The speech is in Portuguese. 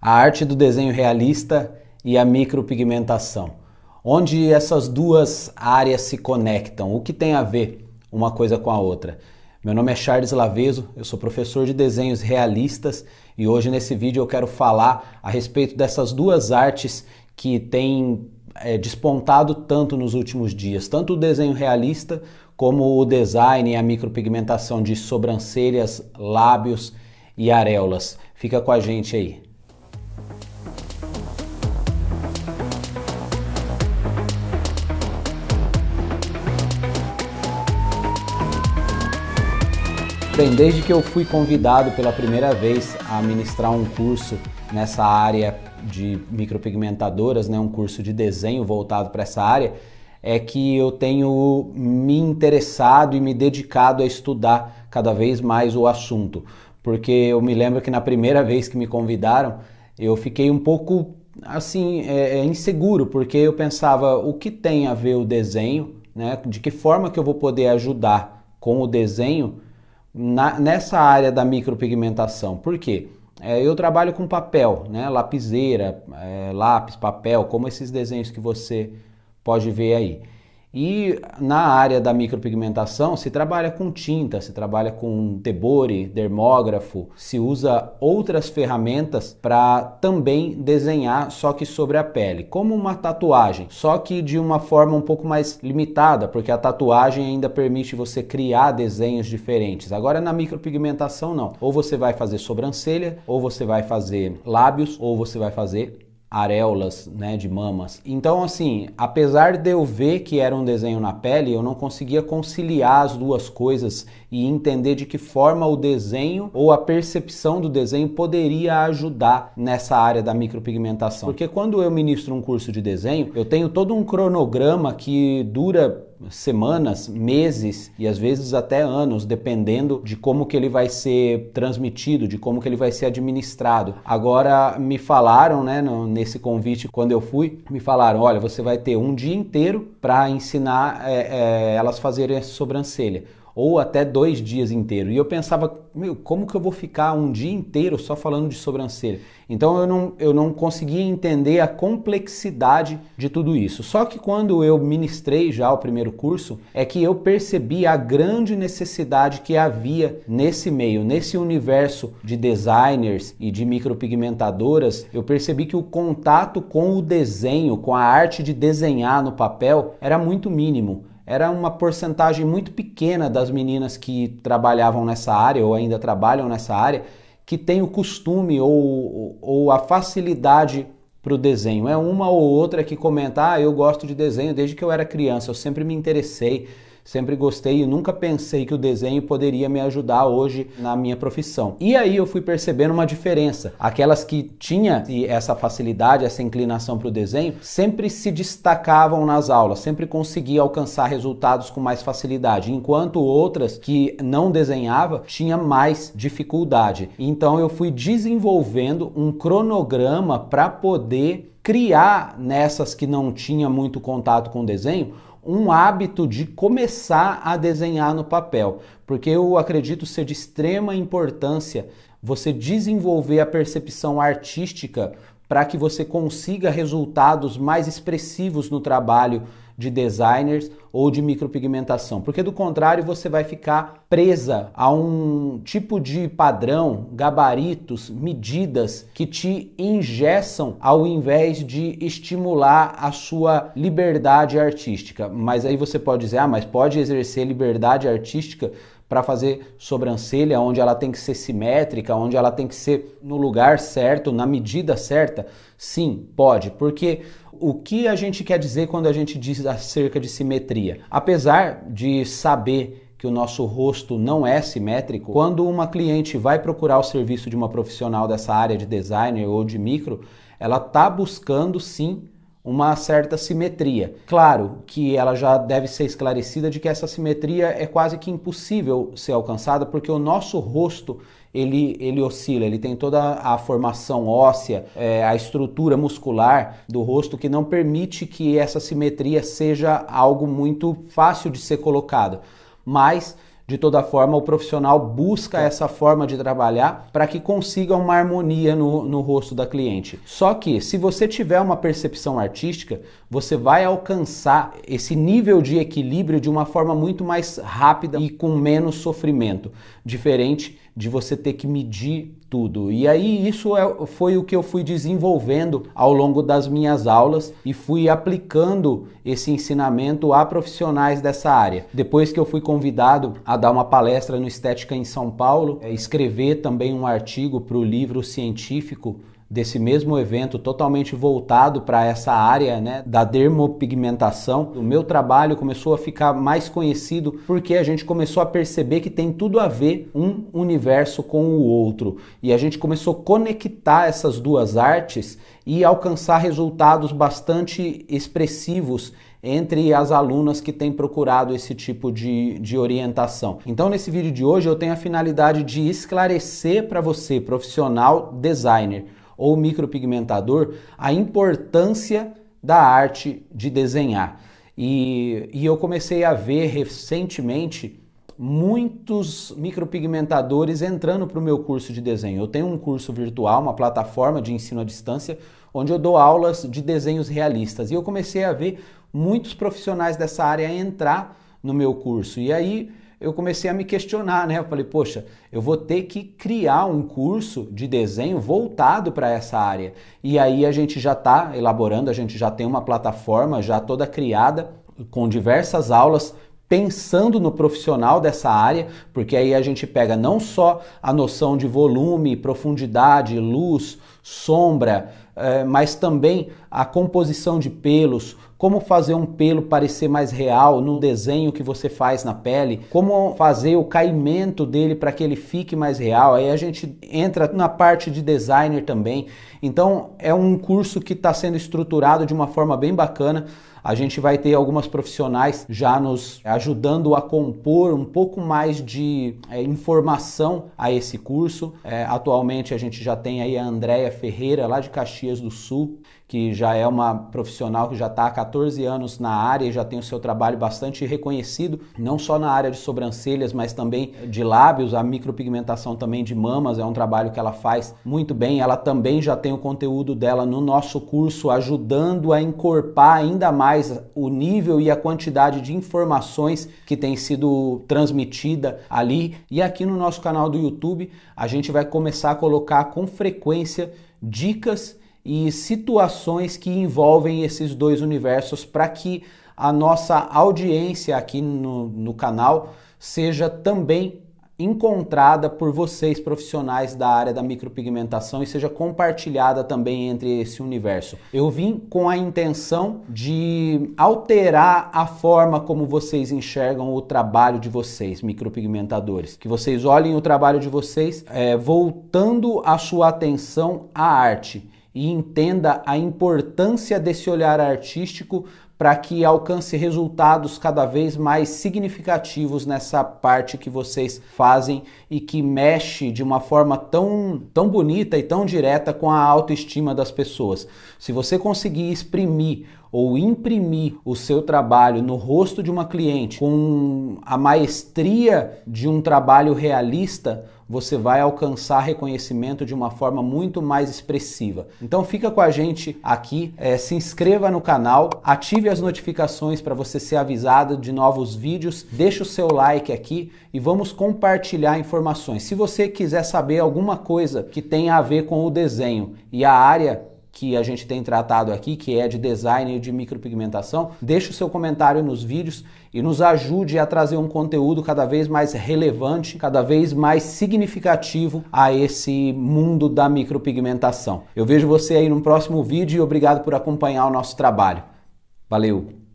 a arte do desenho realista e a micropigmentação. Onde essas duas áreas se conectam? O que tem a ver uma coisa com a outra? Meu nome é Charles Laveso, eu sou professor de desenhos realistas e hoje nesse vídeo eu quero falar a respeito dessas duas artes que têm é, despontado tanto nos últimos dias, tanto o desenho realista como o design e a micropigmentação de sobrancelhas, lábios e areolas. Fica com a gente aí. Bem, desde que eu fui convidado pela primeira vez a ministrar um curso nessa área de micropigmentadoras, né, um curso de desenho voltado para essa área, é que eu tenho me interessado e me dedicado a estudar cada vez mais o assunto. Porque eu me lembro que na primeira vez que me convidaram, eu fiquei um pouco assim, é, é inseguro, porque eu pensava o que tem a ver o desenho, né? De que forma que eu vou poder ajudar com o desenho na, nessa área da micropigmentação. Por quê? É, eu trabalho com papel, né? lapiseira, é, lápis, papel, como esses desenhos que você pode ver aí. E na área da micropigmentação se trabalha com tinta, se trabalha com tebore, dermógrafo, se usa outras ferramentas para também desenhar, só que sobre a pele, como uma tatuagem, só que de uma forma um pouco mais limitada, porque a tatuagem ainda permite você criar desenhos diferentes. Agora na micropigmentação não, ou você vai fazer sobrancelha, ou você vai fazer lábios, ou você vai fazer areolas, né, de mamas. Então, assim, apesar de eu ver que era um desenho na pele, eu não conseguia conciliar as duas coisas e entender de que forma o desenho ou a percepção do desenho poderia ajudar nessa área da micropigmentação. Porque quando eu ministro um curso de desenho, eu tenho todo um cronograma que dura semanas, meses e às vezes até anos, dependendo de como que ele vai ser transmitido, de como que ele vai ser administrado. Agora me falaram, né, no, nesse convite quando eu fui, me falaram, olha, você vai ter um dia inteiro para ensinar é, é, elas fazerem a sobrancelha ou até dois dias inteiros. E eu pensava, meu, como que eu vou ficar um dia inteiro só falando de sobrancelha? Então eu não, eu não conseguia entender a complexidade de tudo isso. Só que quando eu ministrei já o primeiro curso, é que eu percebi a grande necessidade que havia nesse meio, nesse universo de designers e de micropigmentadoras. Eu percebi que o contato com o desenho, com a arte de desenhar no papel, era muito mínimo era uma porcentagem muito pequena das meninas que trabalhavam nessa área ou ainda trabalham nessa área que tem o costume ou, ou a facilidade para o desenho. É uma ou outra que comenta: ah, eu gosto de desenho desde que eu era criança, eu sempre me interessei. Sempre gostei e nunca pensei que o desenho poderia me ajudar hoje na minha profissão. E aí eu fui percebendo uma diferença. Aquelas que tinha essa facilidade, essa inclinação para o desenho, sempre se destacavam nas aulas, sempre conseguia alcançar resultados com mais facilidade, enquanto outras que não desenhava tinha mais dificuldade. Então eu fui desenvolvendo um cronograma para poder criar nessas que não tinha muito contato com desenho um hábito de começar a desenhar no papel, porque eu acredito ser de extrema importância você desenvolver a percepção artística para que você consiga resultados mais expressivos no trabalho de designers ou de micropigmentação, porque do contrário você vai ficar presa a um tipo de padrão, gabaritos, medidas que te ingessam ao invés de estimular a sua liberdade artística. Mas aí você pode dizer: "Ah, mas pode exercer liberdade artística para fazer sobrancelha, onde ela tem que ser simétrica, onde ela tem que ser no lugar certo, na medida certa? Sim, pode, porque o que a gente quer dizer quando a gente diz acerca de simetria? Apesar de saber que o nosso rosto não é simétrico, quando uma cliente vai procurar o serviço de uma profissional dessa área de designer ou de micro, ela está buscando sim uma certa simetria. Claro que ela já deve ser esclarecida de que essa simetria é quase que impossível ser alcançada porque o nosso rosto ele, ele oscila, ele tem toda a formação óssea, é, a estrutura muscular do rosto que não permite que essa simetria seja algo muito fácil de ser colocado. Mas de toda forma, o profissional busca tá. essa forma de trabalhar para que consiga uma harmonia no, no rosto da cliente. Só que, se você tiver uma percepção artística, você vai alcançar esse nível de equilíbrio de uma forma muito mais rápida e com menos sofrimento. Diferente de você ter que medir estudo. E aí isso é, foi o que eu fui desenvolvendo ao longo das minhas aulas e fui aplicando esse ensinamento a profissionais dessa área. Depois que eu fui convidado a dar uma palestra no Estética em São Paulo, é, escrever também um artigo para o livro científico desse mesmo evento totalmente voltado para essa área né, da dermopigmentação, o meu trabalho começou a ficar mais conhecido porque a gente começou a perceber que tem tudo a ver um universo com o outro e a gente começou a conectar essas duas artes e alcançar resultados bastante expressivos entre as alunas que têm procurado esse tipo de, de orientação. Então, nesse vídeo de hoje, eu tenho a finalidade de esclarecer para você, profissional designer, ou micropigmentador, a importância da arte de desenhar. E, e eu comecei a ver recentemente muitos micropigmentadores entrando para o meu curso de desenho. Eu tenho um curso virtual, uma plataforma de ensino à distância, onde eu dou aulas de desenhos realistas. E eu comecei a ver muitos profissionais dessa área entrar no meu curso. E aí eu comecei a me questionar, né? Eu falei, poxa, eu vou ter que criar um curso de desenho voltado para essa área. E aí a gente já está elaborando, a gente já tem uma plataforma já toda criada com diversas aulas pensando no profissional dessa área, porque aí a gente pega não só a noção de volume, profundidade, luz, sombra, eh, mas também a composição de pelos, como fazer um pelo parecer mais real no desenho que você faz na pele, como fazer o caimento dele para que ele fique mais real. Aí a gente entra na parte de designer também. Então é um curso que está sendo estruturado de uma forma bem bacana. A gente vai ter algumas profissionais já nos ajudando a compor um pouco mais de é, informação a esse curso. É, atualmente a gente já tem aí a Andréia Ferreira, lá de Caxias do Sul, que já é uma profissional que já está há 14 anos na área e já tem o seu trabalho bastante reconhecido, não só na área de sobrancelhas, mas também de lábios, a micropigmentação também de mamas, é um trabalho que ela faz muito bem. Ela também já tem o conteúdo dela no nosso curso, ajudando a encorpar ainda mais o nível e a quantidade de informações que tem sido transmitida ali. E aqui no nosso canal do YouTube, a gente vai começar a colocar com frequência dicas e situações que envolvem esses dois universos para que a nossa audiência aqui no, no canal seja também encontrada por vocês profissionais da área da micropigmentação e seja compartilhada também entre esse universo. Eu vim com a intenção de alterar a forma como vocês enxergam o trabalho de vocês, micropigmentadores, que vocês olhem o trabalho de vocês é, voltando a sua atenção à arte e entenda a importância desse olhar artístico para que alcance resultados cada vez mais significativos nessa parte que vocês fazem e que mexe de uma forma tão, tão bonita e tão direta com a autoestima das pessoas. Se você conseguir exprimir ou imprimir o seu trabalho no rosto de uma cliente com a maestria de um trabalho realista, você vai alcançar reconhecimento de uma forma muito mais expressiva. Então fica com a gente aqui, é, se inscreva no canal, ative as notificações para você ser avisado de novos vídeos, deixa o seu like aqui e vamos compartilhar informações. Se você quiser saber alguma coisa que tenha a ver com o desenho e a área que a gente tem tratado aqui, que é de design e de micropigmentação, deixe o seu comentário nos vídeos e nos ajude a trazer um conteúdo cada vez mais relevante, cada vez mais significativo a esse mundo da micropigmentação. Eu vejo você aí no próximo vídeo e obrigado por acompanhar o nosso trabalho. Valeu!